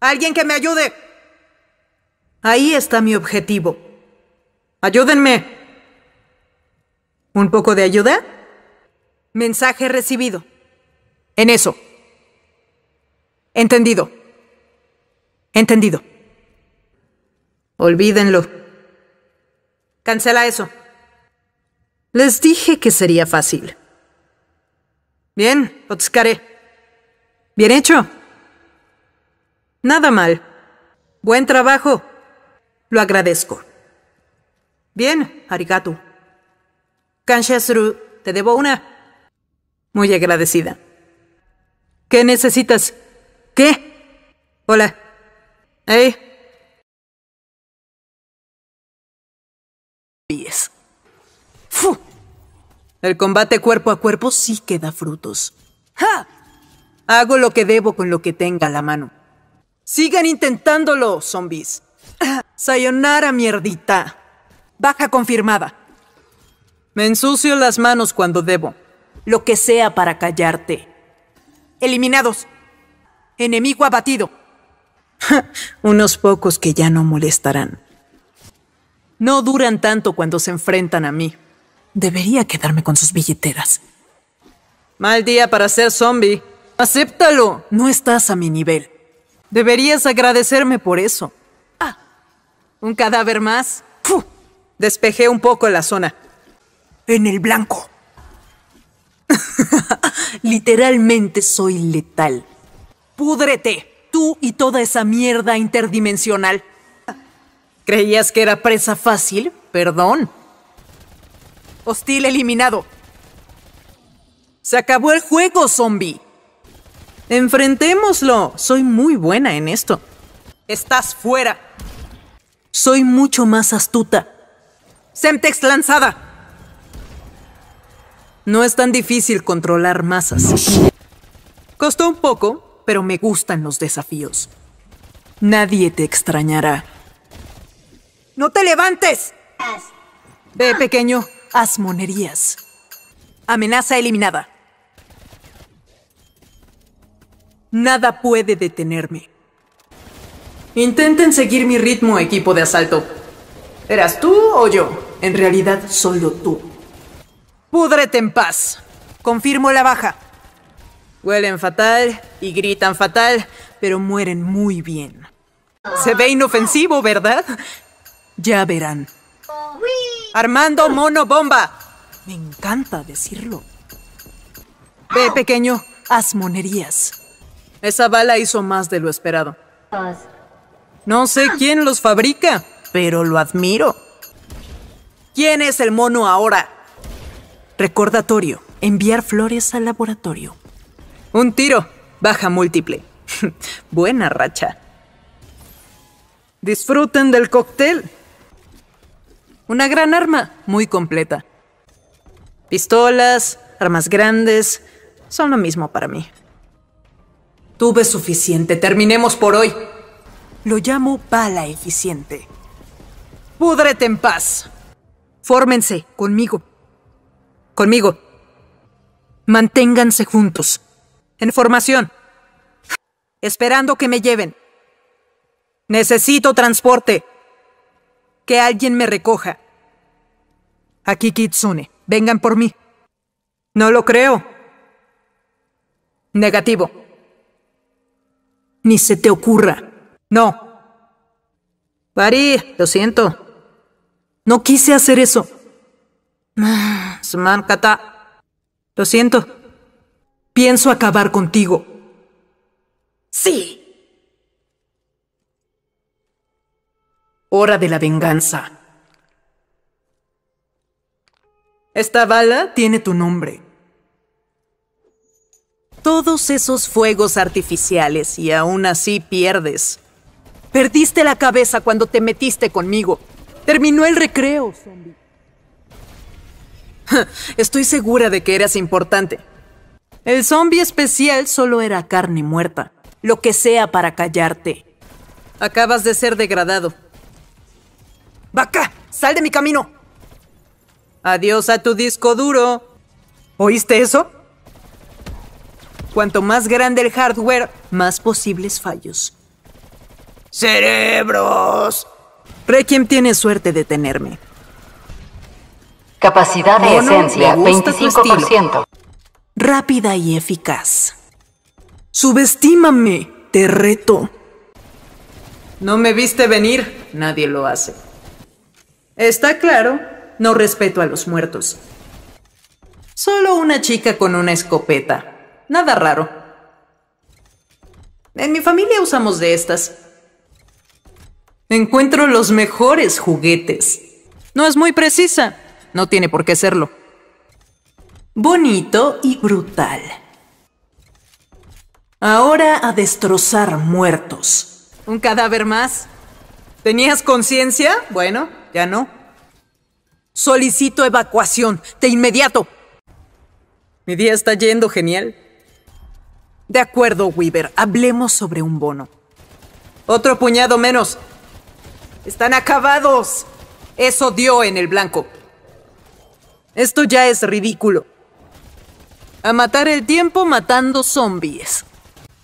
Alguien que me ayude. Ahí está mi objetivo. Ayúdenme. ¿Un poco de ayuda? Mensaje recibido. En eso. Entendido. Entendido. Olvídenlo. Cancela eso. Les dije que sería fácil. Bien, lo Bien hecho. Nada mal. Buen trabajo. Lo agradezco. Bien, arigato. Kanshasuru, te debo una. Muy agradecida. ¿Qué necesitas? ¿Qué? Hola. ¿Eh? Pies. ¡Fu! El combate cuerpo a cuerpo sí que da frutos. ¡Ja! Hago lo que debo con lo que tenga a la mano. Sigan intentándolo, zombies. Sayonara, mierdita. Baja confirmada. Me ensucio las manos cuando debo. Lo que sea para callarte. Eliminados. Enemigo abatido. Unos pocos que ya no molestarán. No duran tanto cuando se enfrentan a mí. Debería quedarme con sus billeteras. Mal día para ser zombie. Acéptalo. No estás a mi nivel. Deberías agradecerme por eso. Ah. un cadáver más. Despejé un poco la zona. En el blanco. Literalmente soy letal. Púdrete, tú y toda esa mierda interdimensional. ¿Creías que era presa fácil? Perdón. Hostil eliminado. Se acabó el juego, zombie. Enfrentémoslo. Soy muy buena en esto. Estás fuera. Soy mucho más astuta. Semtex lanzada. No es tan difícil controlar masas. Costó un poco, pero me gustan los desafíos. Nadie te extrañará. ¡No te levantes! Ve, pequeño, haz monerías. Amenaza eliminada. Nada puede detenerme. Intenten seguir mi ritmo, equipo de asalto. ¿Eras tú o yo? En realidad, solo tú. Púdrete en paz. Confirmo la baja. Huelen fatal y gritan fatal, pero mueren muy bien. Se ve inofensivo, ¿verdad? Ya verán. Armando Mono Bomba. Me encanta decirlo. Ve, pequeño, haz monerías. Esa bala hizo más de lo esperado. No sé quién los fabrica, pero lo admiro. ¿Quién es el mono ahora? Recordatorio. Enviar flores al laboratorio. Un tiro. Baja múltiple. Buena racha. Disfruten del cóctel. Una gran arma, muy completa. Pistolas, armas grandes, son lo mismo para mí. Tuve suficiente. Terminemos por hoy. Lo llamo pala eficiente. Púdrete en paz. Fórmense conmigo. Conmigo. Manténganse juntos. En formación. Esperando que me lleven. Necesito transporte. Que alguien me recoja. Aquí Kitsune. Vengan por mí. No lo creo. Negativo. Ni se te ocurra. No. Pari, lo siento. No quise hacer eso. Lo siento. Pienso acabar contigo. Sí. Hora de la venganza. Esta bala tiene tu nombre todos esos fuegos artificiales y aún así pierdes. Perdiste la cabeza cuando te metiste conmigo. Terminó el recreo, zombie. Estoy segura de que eras importante. El zombie especial solo era carne muerta, lo que sea para callarte. Acabas de ser degradado. ¡Vaca! ¡Sal de mi camino! Adiós a tu disco duro. ¿Oíste eso? Cuanto más grande el hardware, más posibles fallos. ¡Cerebros! Requiem tiene suerte de tenerme. Capacidad de esencia, 25%. Rápida y eficaz. Subestímame, te reto. No me viste venir, nadie lo hace. Está claro, no respeto a los muertos. Solo una chica con una escopeta. Nada raro. En mi familia usamos de estas. Encuentro los mejores juguetes. No es muy precisa. No tiene por qué serlo. Bonito y brutal. Ahora a destrozar muertos. Un cadáver más. ¿Tenías conciencia? Bueno, ya no. Solicito evacuación, de inmediato. Mi día está yendo genial. De acuerdo, Weaver, hablemos sobre un bono. Otro puñado menos. Están acabados. Eso dio en el blanco. Esto ya es ridículo. A matar el tiempo matando zombies.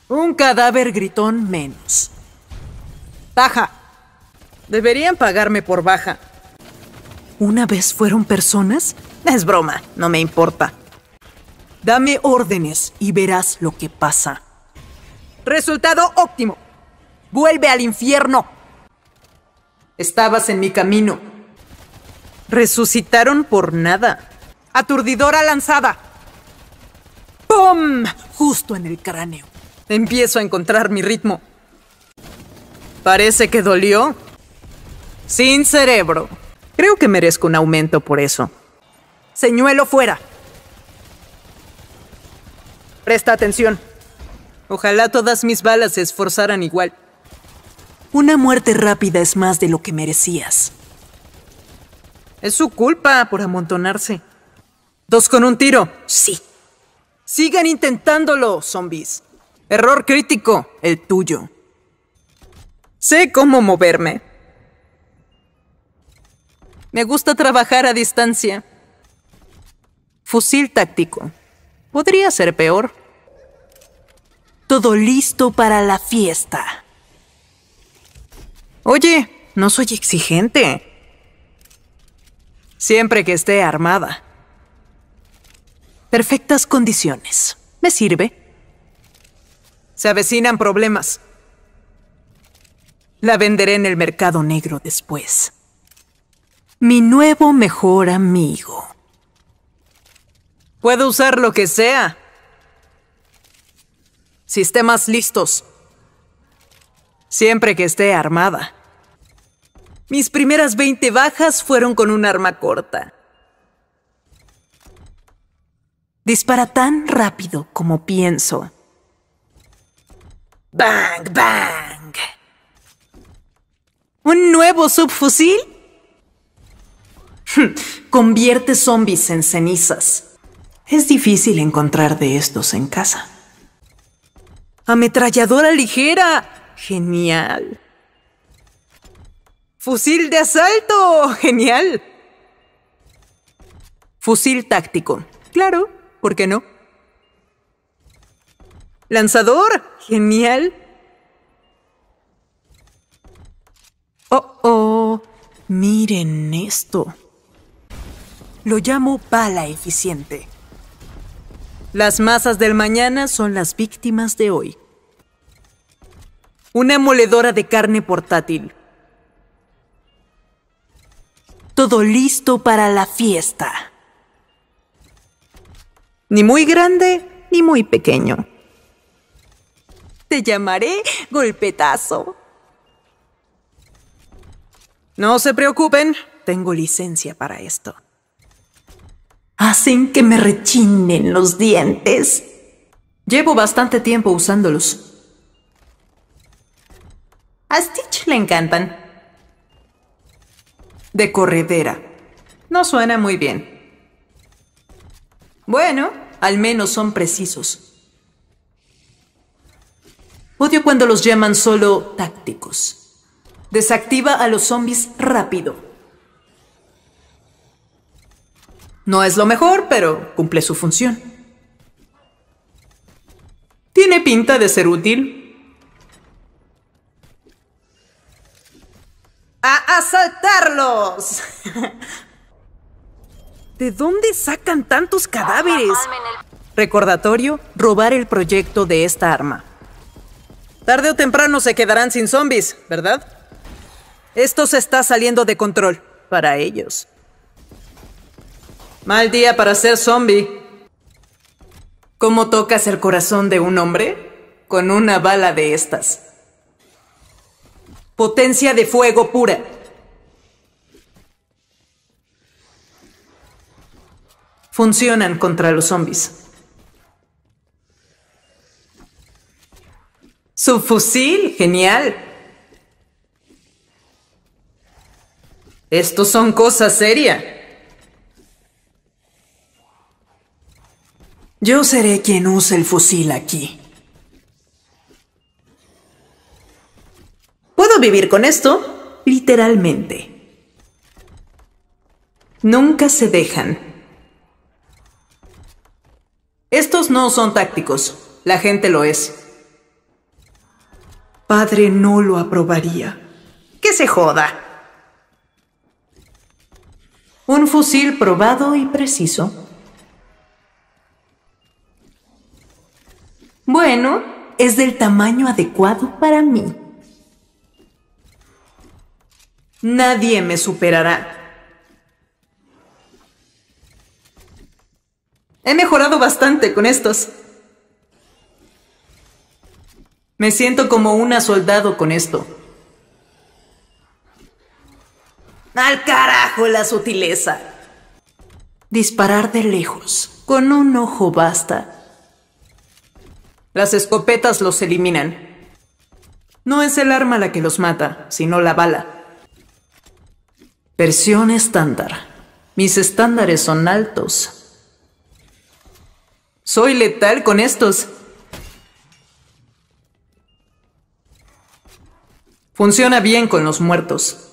Un cadáver gritón menos. Baja. Deberían pagarme por baja. ¿Una vez fueron personas? Es broma, no me importa. Dame órdenes y verás lo que pasa. Resultado óptimo. Vuelve al infierno. Estabas en mi camino. Resucitaron por nada. Aturdidora lanzada. ¡Pum! Justo en el cráneo. Empiezo a encontrar mi ritmo. Parece que dolió. Sin cerebro. Creo que merezco un aumento por eso. Señuelo fuera. Presta atención. Ojalá todas mis balas se esforzaran igual. Una muerte rápida es más de lo que merecías. Es su culpa por amontonarse. Dos con un tiro. Sí. Sigan intentándolo, zombies. Error crítico, el tuyo. Sé cómo moverme. Me gusta trabajar a distancia. Fusil táctico. Podría ser peor. Todo listo para la fiesta. Oye, no soy exigente. Siempre que esté armada. Perfectas condiciones. ¿Me sirve? Se avecinan problemas. La venderé en el mercado negro después. Mi nuevo mejor amigo. Puedo usar lo que sea. Sistemas listos. Siempre que esté armada. Mis primeras 20 bajas fueron con un arma corta. Dispara tan rápido como pienso. ¡Bang, bang! ¿Un nuevo subfusil? Convierte zombies en cenizas. Es difícil encontrar de estos en casa. ¡Ametralladora ligera! ¡Genial! ¡Fusil de asalto! ¡Genial! Fusil táctico. Claro, ¿por qué no? ¡Lanzador! ¡Genial! ¡Oh, oh! Miren esto. Lo llamo pala eficiente. Las masas del mañana son las víctimas de hoy. Una moledora de carne portátil. Todo listo para la fiesta. Ni muy grande ni muy pequeño. Te llamaré golpetazo. No se preocupen, tengo licencia para esto hacen que me rechinen los dientes. Llevo bastante tiempo usándolos. A Stitch le encantan. De corredera. No suena muy bien. Bueno, al menos son precisos. Odio cuando los llaman solo tácticos. Desactiva a los zombies rápido. No es lo mejor, pero cumple su función. Tiene pinta de ser útil. ¡A asaltarlos! ¿De dónde sacan tantos cadáveres? Recordatorio, robar el proyecto de esta arma. Tarde o temprano se quedarán sin zombies, ¿verdad? Esto se está saliendo de control para ellos. Mal día para ser zombie. ¿Cómo tocas el corazón de un hombre? Con una bala de estas. Potencia de fuego pura. Funcionan contra los zombies. fusil, genial. Estos son cosas serias. Yo seré quien use el fusil aquí. ¿Puedo vivir con esto? Literalmente. Nunca se dejan. Estos no son tácticos. La gente lo es. Padre no lo aprobaría. ¡Que se joda! Un fusil probado y preciso. bueno es del tamaño adecuado para mí. Nadie me superará. He mejorado bastante con estos. Me siento como una soldado con esto. ¡Al carajo la sutileza! Disparar de lejos. Con un ojo basta. Las escopetas los eliminan. No es el arma la que los mata, sino la bala. Versión estándar. Mis estándares son altos. Soy letal con estos. Funciona bien con los muertos.